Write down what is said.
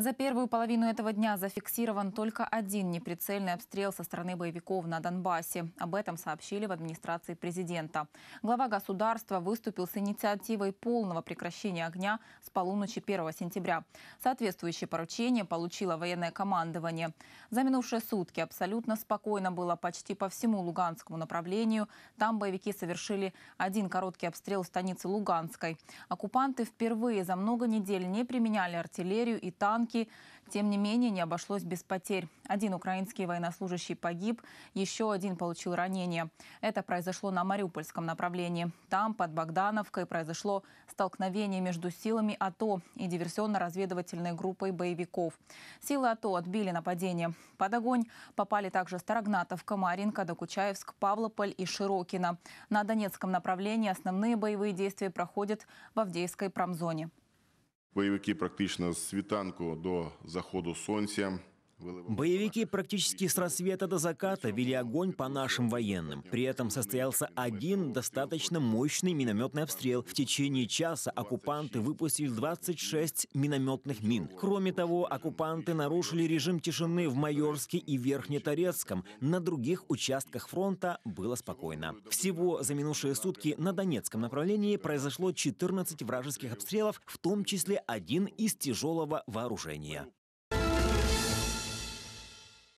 За первую половину этого дня зафиксирован только один неприцельный обстрел со стороны боевиков на Донбассе. Об этом сообщили в администрации президента. Глава государства выступил с инициативой полного прекращения огня с полуночи 1 сентября. Соответствующее поручение получило военное командование. За минувшие сутки абсолютно спокойно было почти по всему Луганскому направлению. Там боевики совершили один короткий обстрел в станице Луганской. Оккупанты впервые за много недель не применяли артиллерию и танки Луганки. Тем не менее, не обошлось без потерь. Один украинский военнослужащий погиб, еще один получил ранение. Это произошло на Мариупольском направлении. Там, под Богдановкой, произошло столкновение между силами АТО и диверсионно-разведывательной группой боевиков. Силы АТО отбили нападение. Под огонь попали также Старогнатовка, Маринка, Докучаевск, Павлополь и Широкина. На Донецком направлении основные боевые действия проходят в Авдейской промзоне. Бойовики практично з світанку до заходу сонця Боевики практически с рассвета до заката вели огонь по нашим военным. При этом состоялся один достаточно мощный минометный обстрел. В течение часа оккупанты выпустили 26 минометных мин. Кроме того, оккупанты нарушили режим тишины в Майорске и Верхнеторецком. На других участках фронта было спокойно. Всего за минувшие сутки на Донецком направлении произошло 14 вражеских обстрелов, в том числе один из тяжелого вооружения.